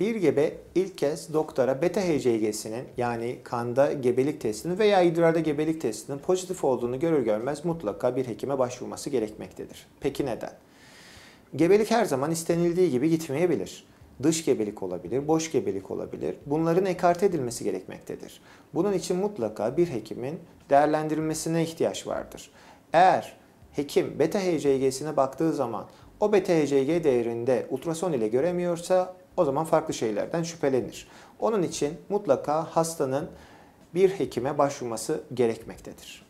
bir gebe ilk kez doktora beta HCG'sinin yani kanda gebelik testinin veya idrarda gebelik testinin pozitif olduğunu görür görmez mutlaka bir hekime başvurması gerekmektedir. Peki neden? Gebelik her zaman istenildiği gibi gitmeyebilir. Dış gebelik olabilir, boş gebelik olabilir. Bunların ekart edilmesi gerekmektedir. Bunun için mutlaka bir hekimin değerlendirilmesine ihtiyaç vardır. Eğer hekim beta HCG'sine baktığı zaman o beta HCG değerinde ultrason ile göremiyorsa o zaman farklı şeylerden şüphelenir. Onun için mutlaka hastanın bir hekime başvurması gerekmektedir.